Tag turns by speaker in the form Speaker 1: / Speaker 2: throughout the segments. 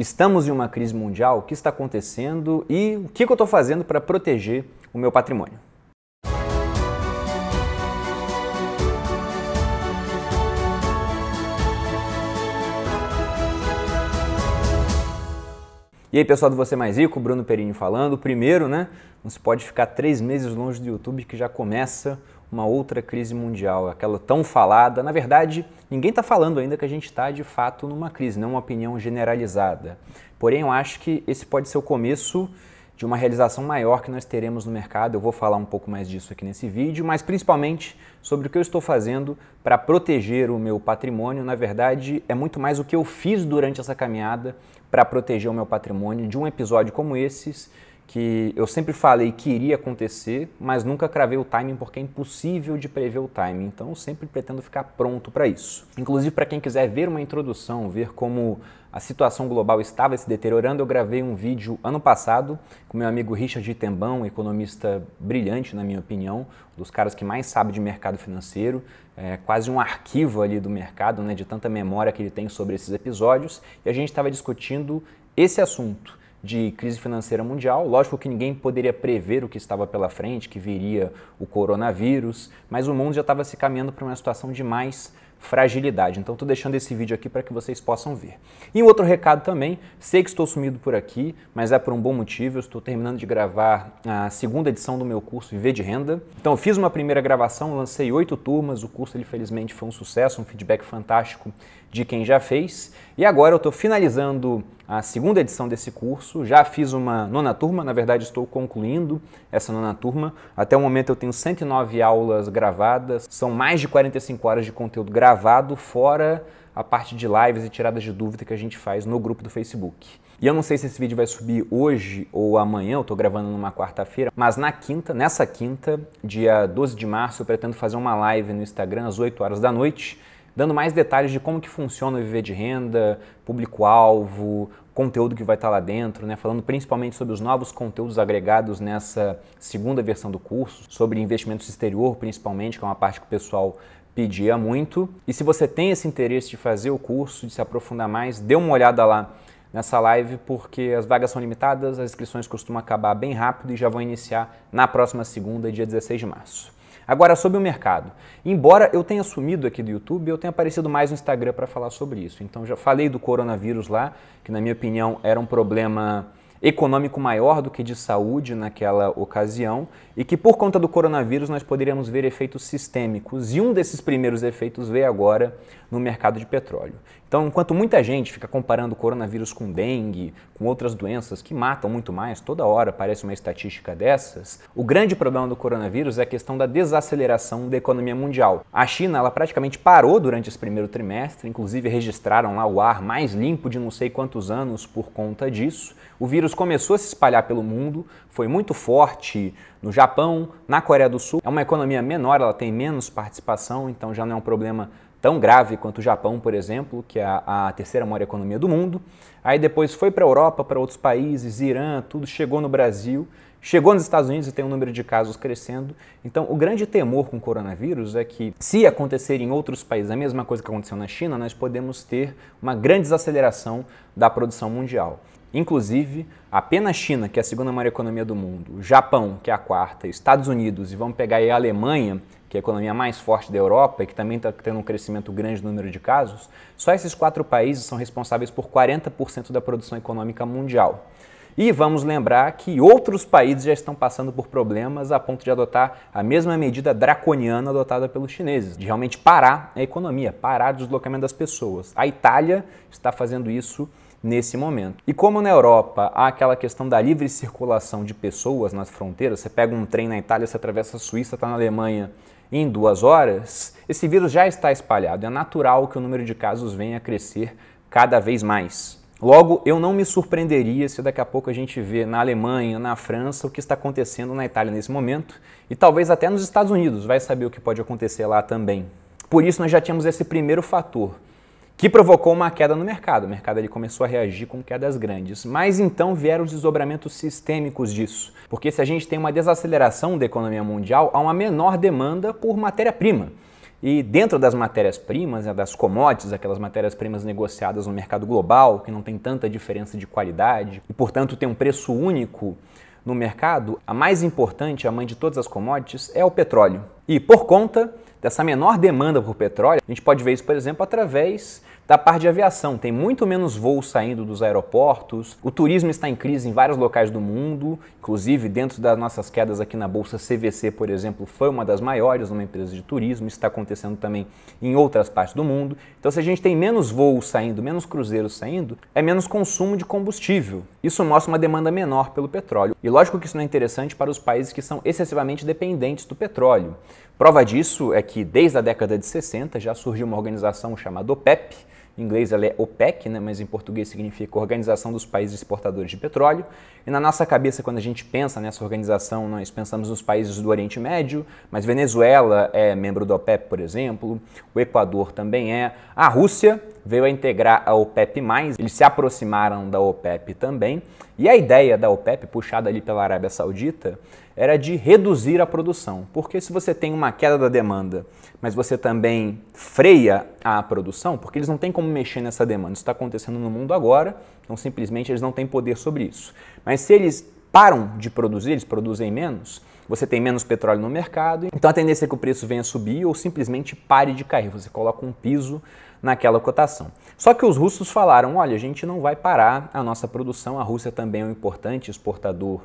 Speaker 1: Estamos em uma crise mundial, o que está acontecendo e o que eu estou fazendo para proteger o meu patrimônio? E aí, pessoal do Você Mais Rico, Bruno Perini falando. Primeiro, né? Não se pode ficar três meses longe do YouTube que já começa uma outra crise mundial, aquela tão falada. Na verdade, ninguém está falando ainda que a gente está de fato numa crise, não uma opinião generalizada. Porém, eu acho que esse pode ser o começo de uma realização maior que nós teremos no mercado. Eu vou falar um pouco mais disso aqui nesse vídeo, mas principalmente sobre o que eu estou fazendo para proteger o meu patrimônio. Na verdade, é muito mais o que eu fiz durante essa caminhada para proteger o meu patrimônio de um episódio como esses que eu sempre falei que iria acontecer, mas nunca cravei o timing porque é impossível de prever o timing. Então eu sempre pretendo ficar pronto para isso. Inclusive para quem quiser ver uma introdução, ver como a situação global estava se deteriorando, eu gravei um vídeo ano passado com meu amigo Richard Itembão, economista brilhante na minha opinião, um dos caras que mais sabe de mercado financeiro, é quase um arquivo ali do mercado, né, de tanta memória que ele tem sobre esses episódios, e a gente estava discutindo esse assunto de crise financeira mundial. Lógico que ninguém poderia prever o que estava pela frente, que viria o coronavírus, mas o mundo já estava se caminhando para uma situação de mais fragilidade. Então estou deixando esse vídeo aqui para que vocês possam ver. E um outro recado também, sei que estou sumido por aqui, mas é por um bom motivo, eu estou terminando de gravar a segunda edição do meu curso Viver de Renda. Então fiz uma primeira gravação, lancei oito turmas, o curso infelizmente felizmente foi um sucesso, um feedback fantástico de quem já fez. E agora eu estou finalizando a segunda edição desse curso. Já fiz uma nona turma, na verdade estou concluindo essa nona turma. Até o momento eu tenho 109 aulas gravadas, são mais de 45 horas de conteúdo gravado, fora a parte de lives e tiradas de dúvida que a gente faz no grupo do Facebook. E eu não sei se esse vídeo vai subir hoje ou amanhã, eu estou gravando numa quarta-feira, mas na quinta, nessa quinta, dia 12 de março, eu pretendo fazer uma live no Instagram às 8 horas da noite dando mais detalhes de como que funciona o Viver de Renda, público-alvo, conteúdo que vai estar lá dentro, né? falando principalmente sobre os novos conteúdos agregados nessa segunda versão do curso, sobre investimentos exterior principalmente, que é uma parte que o pessoal pedia muito. E se você tem esse interesse de fazer o curso, de se aprofundar mais, dê uma olhada lá nessa live, porque as vagas são limitadas, as inscrições costumam acabar bem rápido e já vão iniciar na próxima segunda, dia 16 de março. Agora, sobre o mercado. Embora eu tenha sumido aqui do YouTube, eu tenho aparecido mais no Instagram para falar sobre isso. Então, já falei do coronavírus lá, que na minha opinião era um problema econômico maior do que de saúde naquela ocasião e que por conta do coronavírus nós poderíamos ver efeitos sistêmicos e um desses primeiros efeitos veio agora no mercado de petróleo. Então, enquanto muita gente fica comparando o coronavírus com dengue, com outras doenças que matam muito mais, toda hora parece uma estatística dessas, o grande problema do coronavírus é a questão da desaceleração da economia mundial. A China, ela praticamente parou durante esse primeiro trimestre, inclusive registraram lá o ar mais limpo de não sei quantos anos por conta disso. O vírus começou a se espalhar pelo mundo, foi muito forte no Japão, na Coreia do Sul. É uma economia menor, ela tem menos participação, então já não é um problema tão grave quanto o Japão, por exemplo, que é a, terceira maior economia do mundo. Aí depois foi para a Europa, para outros países, Irã, tudo chegou no Brasil, chegou nos Estados Unidos e tem um número de casos crescendo. Então, o grande temor com o coronavírus é que, se acontecer em outros países a mesma coisa que aconteceu na China, nós podemos ter uma grande desaceleração da produção mundial. Inclusive, apenas China, que é a segunda maior economia do mundo, o Japão, que é a quarta, Estados Unidos e vamos pegar aí a Alemanha, que é a economia mais forte da Europa e que também está tendo um crescimento grande no número de casos, só esses quatro países são responsáveis por 40% da produção econômica mundial. E vamos lembrar que outros países já estão passando por problemas a ponto de adotar a mesma medida draconiana adotada pelos chineses, de realmente parar a economia, parar o deslocamento das pessoas. A Itália está fazendo isso nesse momento. E como na Europa há aquela questão da livre circulação de pessoas nas fronteiras, você pega um trem na Itália, você atravessa a Suíça, está na Alemanha, em duas horas, esse vírus já está espalhado. É natural que o número de casos venha a crescer cada vez mais. Logo, eu não me surpreenderia se daqui a pouco a gente vê na Alemanha, na França, o que está acontecendo na Itália nesse momento e talvez até nos Estados Unidos, vai saber o que pode acontecer lá também. Por isso, nós já tínhamos esse primeiro fator que provocou uma queda no mercado. O mercado ele começou a reagir com quedas grandes. Mas então vieram os desdobramentos sistêmicos disso. Porque se a gente tem uma desaceleração da economia mundial, há uma menor demanda por matéria-prima. E dentro das matérias-primas, né, das commodities, aquelas matérias-primas negociadas no mercado global, que não tem tanta diferença de qualidade e, portanto, tem um preço único no mercado, a mais importante, a mãe de todas as commodities, é o petróleo. E por conta dessa menor demanda por petróleo, a gente pode ver isso, por exemplo, através da parte de aviação. Tem muito menos voos saindo dos aeroportos, o turismo está em crise em vários locais do mundo, inclusive dentro das nossas quedas aqui na Bolsa CVC, por exemplo, foi uma das maiores numa empresa de turismo, isso está acontecendo também em outras partes do mundo. Então, se a gente tem menos voos saindo, menos cruzeiros saindo, é menos consumo de combustível. Isso mostra uma demanda menor pelo petróleo. E lógico que isso não é interessante para os países que são excessivamente dependentes do petróleo. Prova disso é que desde a década de 60 já surgiu uma organização chamada OPEP, em inglês ela é OPEC, né? mas em português significa Organização dos Países Exportadores de Petróleo. E na nossa cabeça, quando a gente pensa nessa organização, nós pensamos nos países do Oriente Médio, mas Venezuela é membro do OPEP, por exemplo, o Equador também é, a Rússia veio a integrar a OPEP+, eles se aproximaram da OPEP também, e a ideia da OPEP, puxada ali pela Arábia Saudita, era de reduzir a produção, porque se você tem uma queda da demanda, mas você também freia a produção, porque eles não têm como mexer nessa demanda, isso está acontecendo no mundo agora, então simplesmente eles não têm poder sobre isso. Mas se eles param de produzir, eles produzem menos, você tem menos petróleo no mercado, então a tendência é que o preço venha a subir ou simplesmente pare de cair. Você coloca um piso naquela cotação. Só que os russos falaram: olha, a gente não vai parar a nossa produção, a Rússia também é um importante exportador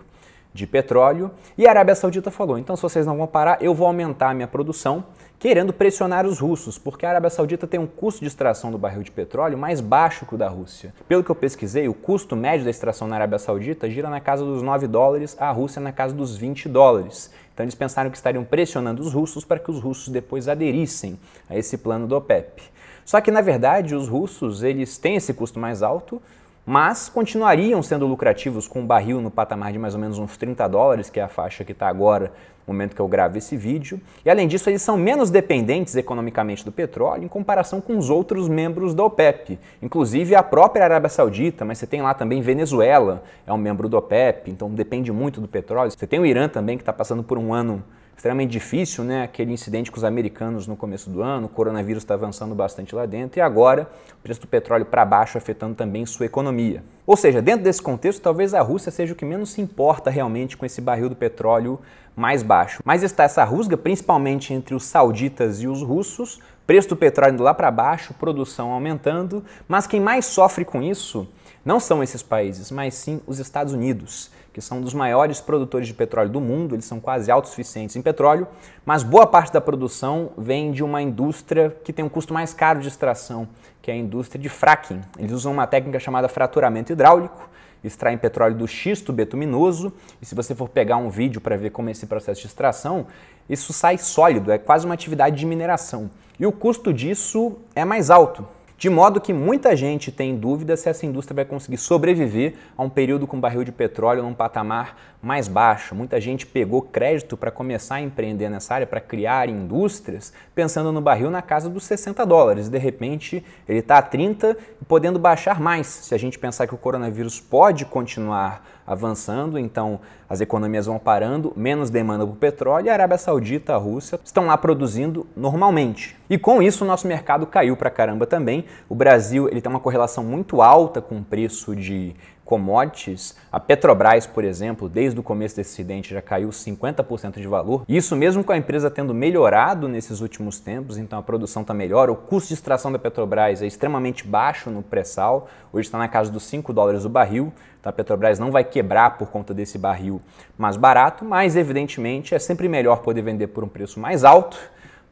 Speaker 1: de petróleo. E a Arábia Saudita falou: então, se vocês não vão parar, eu vou aumentar a minha produção, querendo pressionar os russos, porque a Arábia Saudita tem um custo de extração do barril de petróleo mais baixo que o da Rússia. Pelo que eu pesquisei, o custo médio da extração na Arábia Saudita gira na casa dos 9 dólares, a Rússia na casa dos 20 dólares. Então, eles pensaram que estariam pressionando os russos para que os russos depois aderissem a esse plano do OPEP. Só que, na verdade, os russos eles têm esse custo mais alto, mas continuariam sendo lucrativos com um barril no patamar de mais ou menos uns 30 dólares, que é a faixa que está agora, no momento que eu gravo esse vídeo. E além disso, eles são menos dependentes economicamente do petróleo em comparação com os outros membros da OPEP, inclusive a própria Arábia Saudita, mas você tem lá também Venezuela, é um membro do OPEP, então depende muito do petróleo. Você tem o Irã também, que está passando por um ano extremamente difícil, né? Aquele incidente com os americanos no começo do ano, o coronavírus está avançando bastante lá dentro e agora o preço do petróleo para baixo afetando também sua economia. Ou seja, dentro desse contexto, talvez a Rússia seja o que menos se importa realmente com esse barril do petróleo mais baixo. Mas está essa rusga, principalmente entre os sauditas e os russos, preço do petróleo indo lá para baixo, produção aumentando, mas quem mais sofre com isso não são esses países, mas sim os Estados Unidos, que são um dos maiores produtores de petróleo do mundo, eles são quase autossuficientes em petróleo, mas boa parte da produção vem de uma indústria que tem um custo mais caro de extração, que é a indústria de fracking. Eles usam uma técnica chamada fraturamento hidráulico, extraem petróleo do xisto betuminoso, e se você for pegar um vídeo para ver como é esse processo de extração, isso sai sólido, é quase uma atividade de mineração. E o custo disso é mais alto, de modo que muita gente tem dúvida se essa indústria vai conseguir sobreviver a um período com barril de petróleo num patamar mais baixo. Muita gente pegou crédito para começar a empreender nessa área, para criar indústrias, pensando no barril na casa dos 60 dólares. De repente, ele está a 30 e podendo baixar mais, se a gente pensar que o coronavírus pode continuar avançando, então as economias vão parando, menos demanda por petróleo e a Arábia Saudita, a Rússia estão lá produzindo normalmente. E com isso o nosso mercado caiu pra caramba também. O Brasil ele tem uma correlação muito alta com o preço de commodities, a Petrobras, por exemplo, desde o começo desse incidente já caiu 50% de valor. Isso mesmo com a empresa tendo melhorado nesses últimos tempos, então a produção está melhor, o custo de extração da Petrobras é extremamente baixo no pré-sal, hoje está na casa dos 5 dólares o barril, então tá? a Petrobras não vai quebrar por conta desse barril mais barato, mas evidentemente é sempre melhor poder vender por um preço mais alto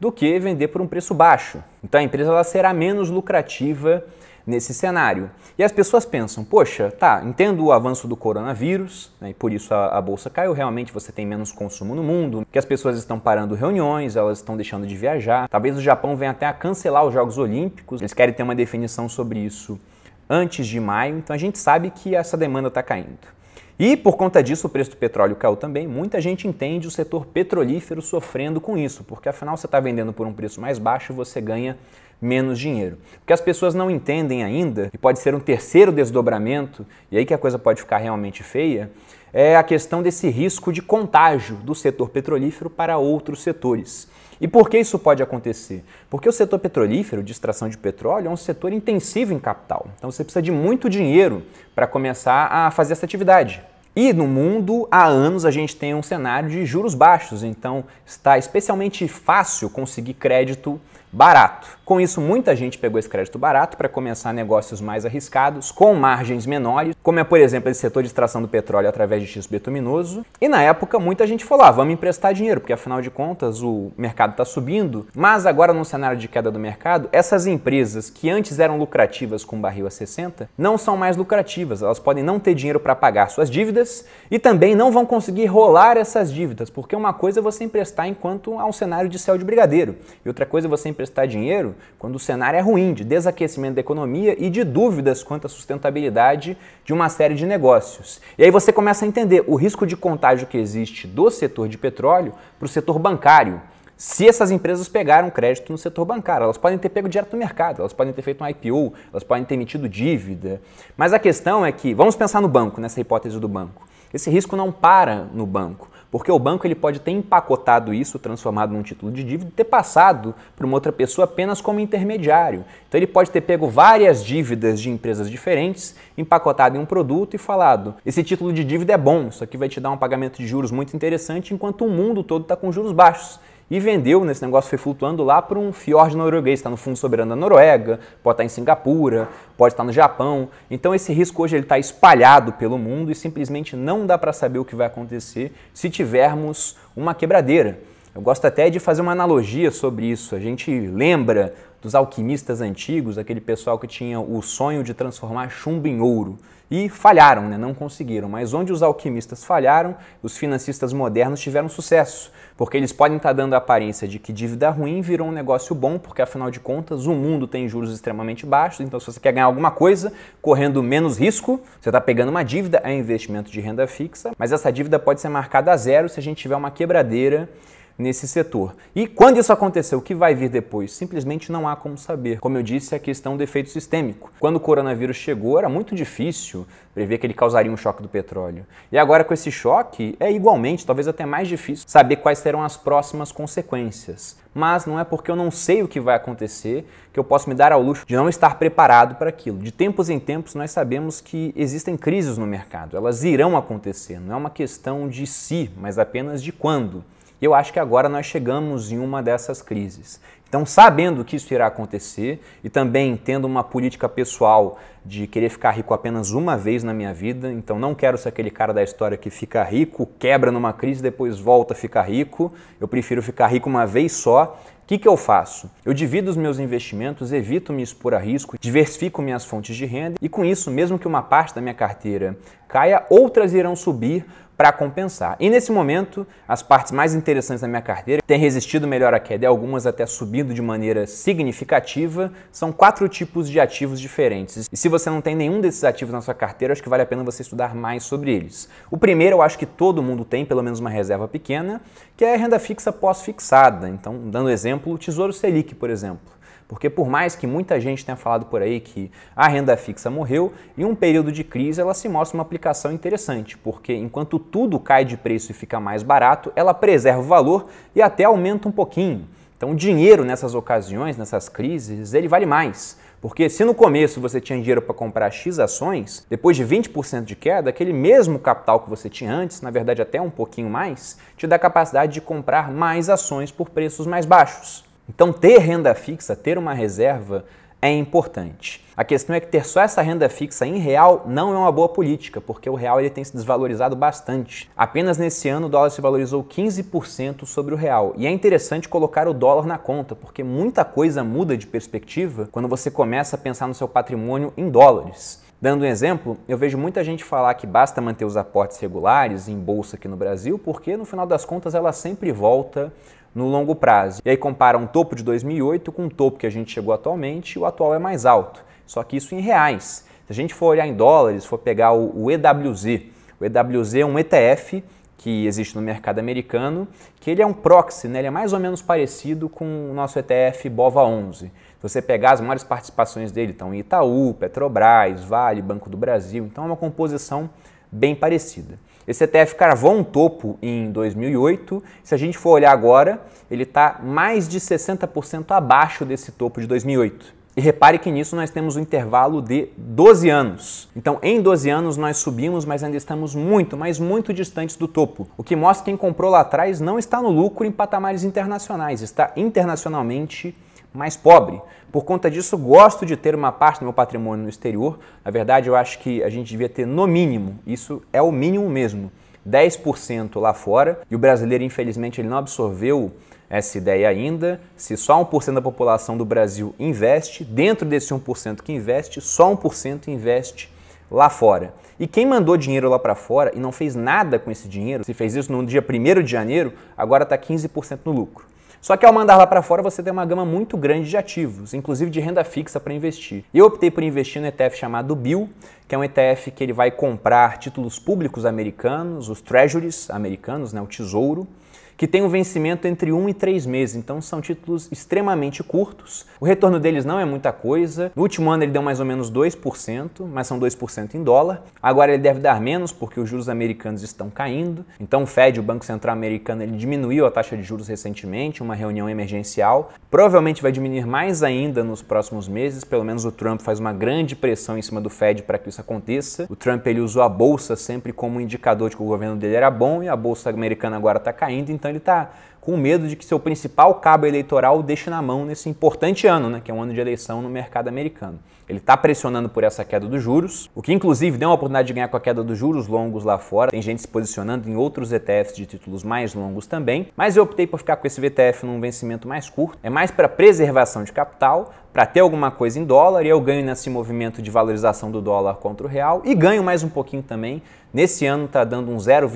Speaker 1: do que vender por um preço baixo. Então a empresa ela será menos lucrativa nesse cenário. E as pessoas pensam, poxa, tá, entendo o avanço do coronavírus, né, e por isso a, a, bolsa caiu, realmente você tem menos consumo no mundo, que as pessoas estão parando reuniões, elas estão deixando de viajar, talvez o Japão venha até a cancelar os Jogos Olímpicos, eles querem ter uma definição sobre isso antes de maio, então a gente sabe que essa demanda está caindo. E por conta disso, o preço do petróleo caiu também. Muita gente entende o setor petrolífero sofrendo com isso, porque afinal você está vendendo por um preço mais baixo e você ganha menos dinheiro. O que as pessoas não entendem ainda, e pode ser um terceiro desdobramento, e aí que a coisa pode ficar realmente feia, é a questão desse risco de contágio do setor petrolífero para outros setores. E por que isso pode acontecer? Porque o setor petrolífero, de extração de petróleo, é um setor intensivo em capital. Então você precisa de muito dinheiro para começar a fazer essa atividade. E no mundo, há anos a gente tem um cenário de juros baixos, então está especialmente fácil conseguir crédito barato. Com isso, muita gente pegou esse crédito barato para começar negócios mais arriscados, com margens menores, como é, por exemplo, esse setor de extração do petróleo através de xisto betuminoso. E na época, muita gente falou: ah, vamos emprestar dinheiro, porque afinal de contas o mercado está subindo. Mas agora, num cenário de queda do mercado, essas empresas que antes eram lucrativas com barril a 60 não são mais lucrativas, elas podem não ter dinheiro para pagar suas dívidas dívidas e também não vão conseguir rolar essas dívidas, porque uma coisa é você emprestar enquanto há um cenário de céu de brigadeiro, e outra coisa é você emprestar dinheiro quando o cenário é ruim, de desaquecimento da economia e de dúvidas quanto à sustentabilidade de uma série de negócios. E aí você começa a entender o risco de contágio que existe do setor de petróleo para o setor bancário se essas empresas pegaram crédito no setor bancário. Elas podem ter pego direto no mercado, elas podem ter feito um IPO, elas podem ter emitido dívida. Mas a questão é que, vamos pensar no banco, nessa hipótese do banco. Esse risco não para no banco, porque o banco ele pode ter empacotado isso, transformado num título de dívida e ter passado para uma outra pessoa apenas como intermediário. Então ele pode ter pego várias dívidas de empresas diferentes, empacotado em um produto e falado: esse título de dívida é bom, isso aqui vai te dar um pagamento de juros muito interessante, enquanto o mundo todo está com juros baixos e vendeu, nesse negócio foi flutuando lá para um fjord norueguês, está no fundo soberano da Noruega, pode estar tá em Singapura, pode estar tá no Japão. Então esse risco hoje ele está espalhado pelo mundo e simplesmente não dá para saber o que vai acontecer se tivermos uma quebradeira. Eu gosto até de fazer uma analogia sobre isso. A gente lembra dos alquimistas antigos, aquele pessoal que tinha o sonho de transformar chumbo em ouro. E falharam, né? não conseguiram. Mas onde os alquimistas falharam, os financistas modernos tiveram sucesso, porque eles podem estar tá dando a aparência de que dívida ruim virou um negócio bom, porque afinal de contas o mundo tem juros extremamente baixos, então se você quer ganhar alguma coisa correndo menos risco, você está pegando uma dívida, é investimento de renda fixa, mas essa dívida pode ser marcada a zero se a gente tiver uma quebradeira nesse setor. E quando isso aconteceu o que vai vir depois? Simplesmente não há como saber. Como eu disse, é a questão do efeito sistêmico. Quando o coronavírus chegou, era muito difícil prever que ele causaria um choque do petróleo. E agora, com esse choque, é igualmente, talvez até mais difícil, saber quais serão as próximas consequências. Mas não é porque eu não sei o que vai acontecer que eu posso me dar ao luxo de não estar preparado para aquilo. De tempos em tempos, nós sabemos que existem crises no mercado, elas irão acontecer, não é uma questão de se, si, mas apenas de quando. E eu acho que agora nós chegamos em uma dessas crises. Então, sabendo que isso irá acontecer e também tendo uma política pessoal de querer ficar rico apenas uma vez na minha vida, então não quero ser aquele cara da história que fica rico, quebra numa crise, depois volta a ficar rico, eu prefiro ficar rico uma vez só. O que, que eu faço? Eu divido os meus investimentos, evito me expor a risco, diversifico minhas fontes de renda e, com isso, mesmo que uma parte da minha carteira caia, outras irão subir para compensar. E nesse momento, as partes mais interessantes da minha carteira têm resistido melhor à queda algumas até subindo de maneira significativa. São quatro tipos de ativos diferentes. E se você não tem nenhum desses ativos na sua carteira, acho que vale a pena você estudar mais sobre eles. O primeiro, eu acho que todo mundo tem, pelo menos uma reserva pequena, que é a renda fixa pós-fixada. Então, dando exemplo, o Tesouro Selic, por exemplo. Porque por mais que muita gente tenha falado por aí que a renda fixa morreu, em um período de crise ela se mostra uma aplicação interessante, porque enquanto tudo cai de preço e fica mais barato, ela preserva o valor e até aumenta um pouquinho. Então, o dinheiro nessas ocasiões, nessas crises, ele vale mais. Porque se no começo você tinha dinheiro para comprar X ações, depois de 20% de queda, aquele mesmo capital que você tinha antes, na verdade até um pouquinho mais, te dá a capacidade de comprar mais ações por preços mais baixos. Então, ter renda fixa, ter uma reserva, é importante. A questão é que ter só essa renda fixa em real não é uma boa política, porque o real ele tem se desvalorizado bastante. Apenas nesse ano o dólar se valorizou 15% sobre o real. E é interessante colocar o dólar na conta, porque muita coisa muda de perspectiva quando você começa a pensar no seu patrimônio em dólares. Dando um exemplo, eu vejo muita gente falar que basta manter os aportes regulares em bolsa aqui no Brasil, porque no final das contas ela sempre volta no longo prazo. E aí compara um topo de 2008 com um topo que a gente chegou atualmente, e o atual é mais alto. Só que isso em reais. Se a gente for olhar em dólares, for pegar o EWZ, o EWZ é um ETF que existe no mercado americano, que ele é um proxy, né? ele é mais ou menos parecido com o nosso ETF BOVA11. Se você pegar as maiores participações dele, estão em Itaú, Petrobras, Vale, Banco do Brasil, então é uma composição bem parecida. Esse ETF carvou um topo em 2008. Se a gente for olhar agora, ele está mais de 60% abaixo desse topo de 2008. E repare que nisso nós temos um intervalo de 12 anos. Então, em 12 anos nós subimos, mas ainda estamos muito, mas muito distantes do topo. O que mostra que quem comprou lá atrás não está no lucro em patamares internacionais, está internacionalmente mais pobre. Por conta disso, gosto de ter uma parte do meu patrimônio no exterior. Na verdade, eu acho que a gente devia ter no mínimo, isso é o mínimo mesmo, 10% lá fora. E o brasileiro, infelizmente, ele não absorveu essa ideia ainda. Se só 1% da população do Brasil investe, dentro desse 1% que investe, só 1% investe lá fora. E quem mandou dinheiro lá para fora e não fez nada com esse dinheiro, se fez isso no dia 1 de janeiro, agora está 15% no lucro. Só que ao mandar lá para fora, você tem uma gama muito grande de ativos, inclusive de renda fixa para investir. Eu optei por investir no ETF chamado BIL, que é um ETF que ele vai comprar títulos públicos americanos, os treasuries americanos, né, o tesouro, que tem um vencimento entre 1 um e 3 meses, então são títulos extremamente curtos. O retorno deles não é muita coisa. No último ano ele deu mais ou menos 2%, mas são 2% em dólar. Agora ele deve dar menos porque os juros americanos estão caindo. Então o Fed, o Banco Central Americano, ele diminuiu a taxa de juros recentemente, uma reunião emergencial. Provavelmente vai diminuir mais ainda nos próximos meses, pelo menos o Trump faz uma grande pressão em cima do Fed para que isso aconteça. O Trump ele usou a bolsa sempre como indicador de que o governo dele era bom e a bolsa americana agora está caindo, então então ele está com medo de que seu principal cabo eleitoral o deixe na mão nesse importante ano, né, que é um ano de eleição no mercado americano. Ele está pressionando por essa queda dos juros, o que inclusive deu uma oportunidade de ganhar com a queda dos juros longos lá fora. Tem gente se posicionando em outros ETFs de títulos mais longos também, mas eu optei por ficar com esse VTF num vencimento mais curto. É mais para preservação de capital, para ter alguma coisa em dólar e eu ganho nesse movimento de valorização do dólar contra o real e ganho mais um pouquinho também. Nesse ano está dando um 0,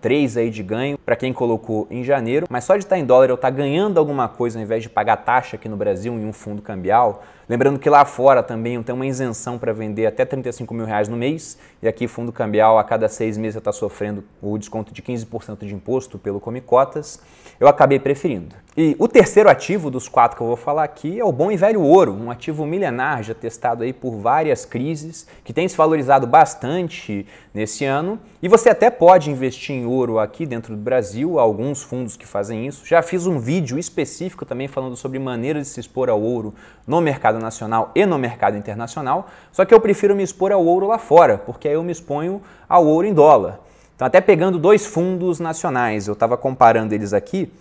Speaker 1: 3 aí de ganho para quem colocou em janeiro, mas só de estar tá em dólar eu estar tá ganhando alguma coisa ao invés de pagar taxa aqui no Brasil em um fundo cambial. Lembrando que lá fora também eu tenho uma isenção para vender até 35 mil reais no mês e aqui fundo cambial a cada seis meses eu está sofrendo o desconto de 15% de imposto pelo Comicotas. Eu acabei preferindo. E o terceiro ativo dos quatro que eu vou falar aqui é o bom e velho ouro, um ativo milenar já testado aí por várias crises, que tem se valorizado bastante nesse ano. E você até pode investir em ouro aqui dentro do Brasil, alguns fundos que fazem isso. Já fiz um vídeo específico também falando sobre maneiras de se expor ao ouro no mercado nacional e no mercado internacional, só que eu prefiro me expor ao ouro lá fora, porque aí eu me exponho ao ouro em dólar. Então, até pegando dois fundos nacionais, eu estava comparando eles aqui.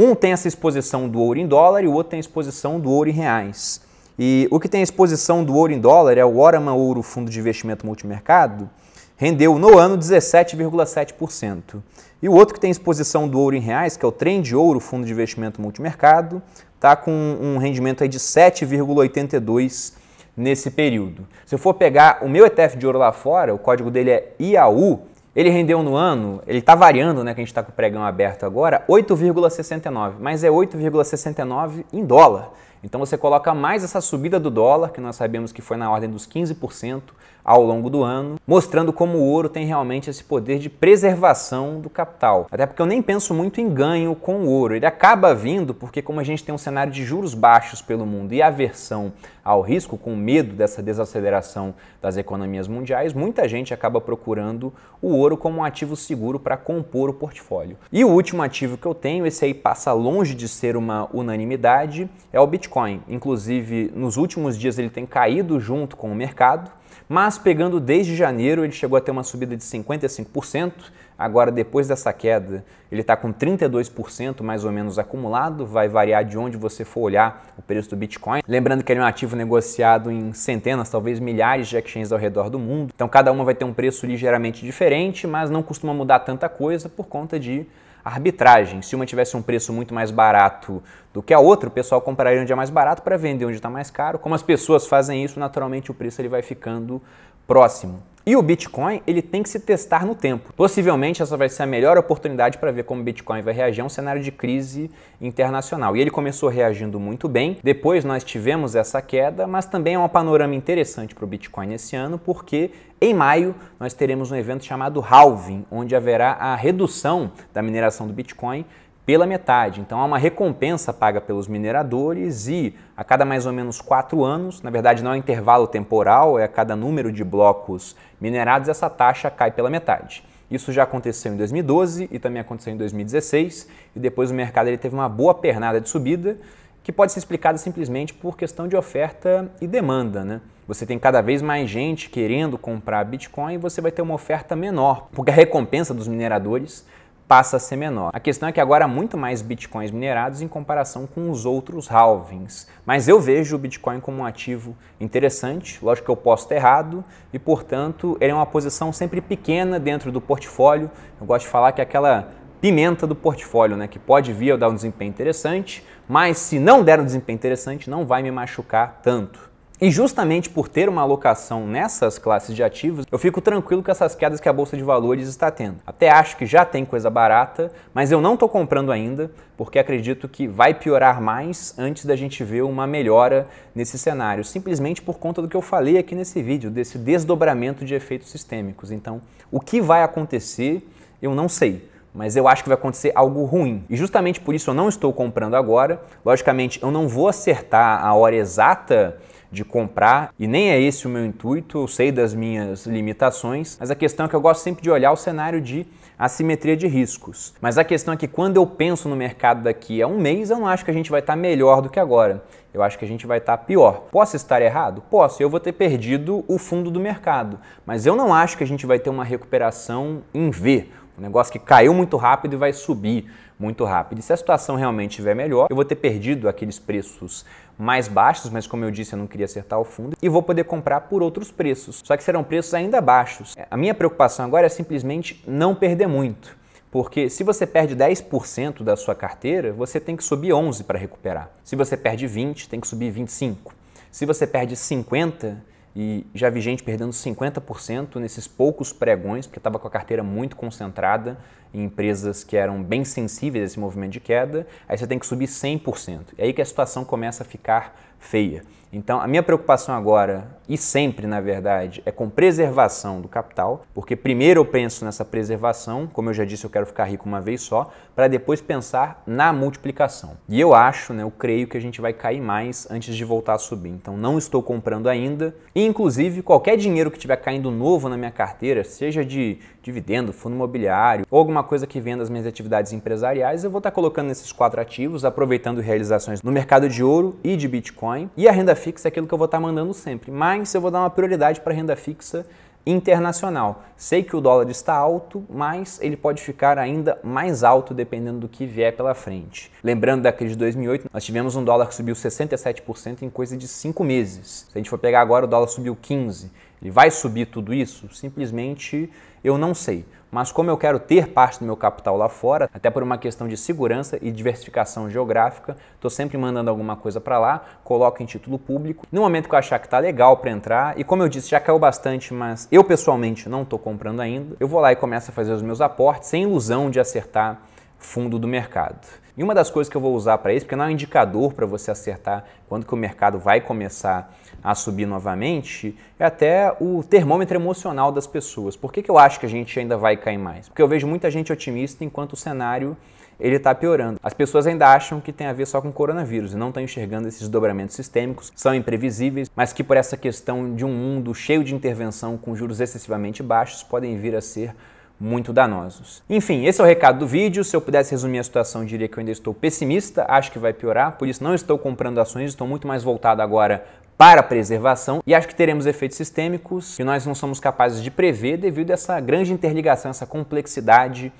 Speaker 1: Um tem essa exposição do ouro em dólar e o outro tem a exposição do ouro em reais. E o que tem a exposição do ouro em dólar é o Oraman Ouro Fundo de Investimento Multimercado, rendeu no ano 17,7%. E o outro que tem exposição do ouro em reais, que é o Trem de Ouro Fundo de Investimento Multimercado, está com um rendimento aí de 7,82% nesse período. Se eu for pegar o meu ETF de ouro lá fora, o código dele é IAU, ele rendeu no ano, ele está variando, né, que a gente está com o pregão aberto agora, 8,69, mas é 8,69 em dólar. Então você coloca mais essa subida do dólar, que nós sabemos que foi na ordem dos 15%, ao longo do ano, mostrando como o ouro tem realmente esse poder de preservação do capital. Até porque eu nem penso muito em ganho com o ouro. Ele acaba vindo porque, como a gente tem um cenário de juros baixos pelo mundo e aversão ao risco, com medo dessa desaceleração das economias mundiais, muita gente acaba procurando o ouro como um ativo seguro para compor o portfólio. E o último ativo que eu tenho, esse aí passa longe de ser uma unanimidade, é o Bitcoin. Inclusive, nos últimos dias ele tem caído junto com o mercado. Mas pegando desde janeiro, ele chegou a ter uma subida de 55%. Agora, depois dessa queda, ele está com 32% mais ou menos acumulado. Vai variar de onde você for olhar o preço do Bitcoin. Lembrando que ele é um ativo negociado em centenas, talvez milhares de exchanges ao redor do mundo. Então, cada uma vai ter um preço ligeiramente diferente, mas não costuma mudar tanta coisa por conta de arbitragem. Se uma tivesse um preço muito mais barato do que a outra, o pessoal compraria onde é mais barato para vender onde está mais caro. Como as pessoas fazem isso, naturalmente o preço ele vai ficando próximo. E o Bitcoin, ele tem que se testar no tempo. Possivelmente essa vai ser a melhor oportunidade para ver como o Bitcoin vai reagir a um cenário de crise internacional. E ele começou reagindo muito bem. Depois nós tivemos essa queda, mas também é um panorama interessante para o Bitcoin esse ano, porque em maio, nós teremos um evento chamado Halving, onde haverá a redução da mineração do Bitcoin pela metade. Então há uma recompensa paga pelos mineradores e a cada mais ou menos quatro anos, na verdade não é um intervalo temporal, é a cada número de blocos minerados, essa taxa cai pela metade. Isso já aconteceu em 2012 e também aconteceu em 2016, e depois o mercado ele teve uma boa pernada de subida, que pode ser explicada simplesmente por questão de oferta e demanda. Né? Você tem cada vez mais gente querendo comprar Bitcoin e você vai ter uma oferta menor, porque a recompensa dos mineradores passa a ser menor. A questão é que agora há muito mais bitcoins minerados em comparação com os outros halvings. Mas eu vejo o bitcoin como um ativo interessante, lógico que eu posso estar errado, e portanto ele é uma posição sempre pequena dentro do portfólio. Eu gosto de falar que é aquela pimenta do portfólio, né? Que pode vir a dar um desempenho interessante, mas se não der um desempenho interessante, não vai me machucar tanto. E justamente por ter uma alocação nessas classes de ativos, eu fico tranquilo com essas quedas que a bolsa de valores está tendo. Até acho que já tem coisa barata, mas eu não estou comprando ainda, porque acredito que vai piorar mais antes da gente ver uma melhora nesse cenário, simplesmente por conta do que eu falei aqui nesse vídeo, desse desdobramento de efeitos sistêmicos. Então, o que vai acontecer, eu não sei mas eu acho que vai acontecer algo ruim. E justamente por isso eu não estou comprando agora. Logicamente, eu não vou acertar a hora exata de comprar, e nem é esse o meu intuito, eu sei das minhas limitações, mas a questão é que eu gosto sempre de olhar o cenário de assimetria de riscos. Mas a questão é que quando eu penso no mercado daqui a um mês, eu não acho que a gente vai estar melhor do que agora. Eu acho que a gente vai estar pior. Posso estar errado? Posso. Eu vou ter perdido o fundo do mercado. Mas eu não acho que a gente vai ter uma recuperação em V. Um negócio que caiu muito rápido e vai subir muito rápido. E se a situação realmente estiver melhor, eu vou ter perdido aqueles preços mais baixos, mas como eu disse, eu não queria acertar o fundo, e vou poder comprar por outros preços, só que serão preços ainda baixos. É, a minha preocupação agora é simplesmente não perder muito. Porque se você perde 10% da sua carteira, você tem que subir 11 para recuperar. Se você perde 20, tem que subir 25. Se você perde 50, e já vi gente perdendo 50% nesses poucos pregões, porque estava com a carteira muito concentrada em empresas que eram bem sensíveis a esse movimento de queda. Aí você tem que subir 100%. É aí que a situação começa a ficar feia. Então, a minha preocupação agora, e sempre na verdade, é com preservação do capital, porque primeiro eu penso nessa preservação, como eu já disse, eu quero ficar rico uma vez só, para depois pensar na multiplicação. E eu acho, né, eu creio que a gente vai cair mais antes de voltar a subir. Então, não estou comprando ainda. E, inclusive, qualquer dinheiro que estiver caindo novo na minha carteira, seja de dividendo, fundo imobiliário ou alguma coisa que venda as minhas atividades empresariais, eu vou estar colocando nesses quatro ativos, aproveitando realizações no mercado de ouro e de Bitcoin. E a renda fixa é aquilo que eu vou estar mandando sempre, mas eu vou dar uma prioridade para a renda fixa internacional. Sei que o dólar está alto, mas ele pode ficar ainda mais alto dependendo do que vier pela frente. Lembrando da crise de 2008, nós tivemos um dólar que subiu 67% em coisa de cinco meses. Se a gente for pegar agora, o dólar subiu 15%. Ele vai subir tudo isso? Simplesmente eu não sei. Mas como eu quero ter parte do meu capital lá fora, até por uma questão de segurança e diversificação geográfica, estou sempre mandando alguma coisa para lá, coloco em título público. No momento que eu achar que está legal para entrar, e como eu disse, já caiu bastante, mas eu pessoalmente não estou comprando ainda, eu vou lá e começo a fazer os meus aportes sem ilusão de acertar fundo do mercado. E uma das coisas que eu vou usar para isso, porque não é um indicador para você acertar quando que o mercado vai começar a subir novamente é até o termômetro emocional das pessoas. Por que, que eu acho que a gente ainda vai cair mais? Porque eu vejo muita gente otimista enquanto o cenário ele está piorando. As pessoas ainda acham que tem a ver só com coronavírus e não estão enxergando esses dobramentos sistêmicos, são imprevisíveis, mas que por essa questão de um mundo cheio de intervenção com juros excessivamente baixos podem vir a ser muito danosos. Enfim, esse é o recado do vídeo. Se eu pudesse resumir a situação, diria que eu ainda estou pessimista, acho que vai piorar, por isso não estou comprando ações, estou muito mais voltado agora para preservação e acho que teremos efeitos sistêmicos que nós não somos capazes de prever devido a essa grande interligação, essa complexidade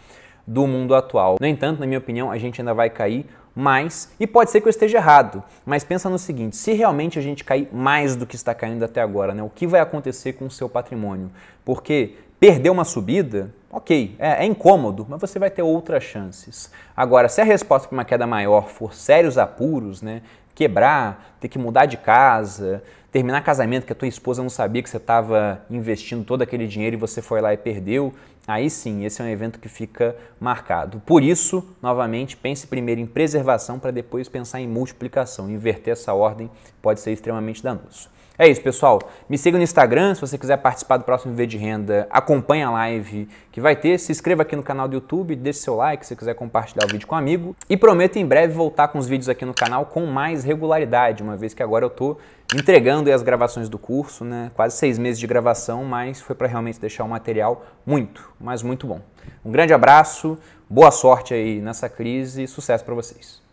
Speaker 1: do mundo atual. No entanto, na minha opinião, a gente ainda vai cair mais, e pode ser que eu esteja errado, mas pensa no seguinte, se realmente a gente cair mais do que está caindo até agora, né, o que vai acontecer com o seu patrimônio? Porque Perdeu uma subida, ok, é, é, incômodo, mas você vai ter outras chances. Agora, se a resposta para uma queda maior for sérios apuros, né, quebrar, ter que mudar de casa, terminar casamento que a tua esposa não sabia que você estava investindo todo aquele dinheiro e você foi lá e perdeu, aí sim, esse é um evento que fica marcado. Por isso, novamente, pense primeiro em preservação para depois pensar em multiplicação. Inverter essa ordem pode ser extremamente danoso. É isso, pessoal. Me siga no Instagram, se você quiser participar do próximo V de Renda, acompanhe a live que vai ter. Se inscreva aqui no canal do YouTube, deixe seu like se quiser compartilhar o vídeo com um amigo. E prometo em breve voltar com os vídeos aqui no canal com mais regularidade, uma vez que agora eu estou entregando as gravações do curso, né? Quase seis meses de gravação, mas foi para realmente deixar um material muito, mas muito bom. Um grande abraço, boa sorte aí nessa crise e sucesso para vocês.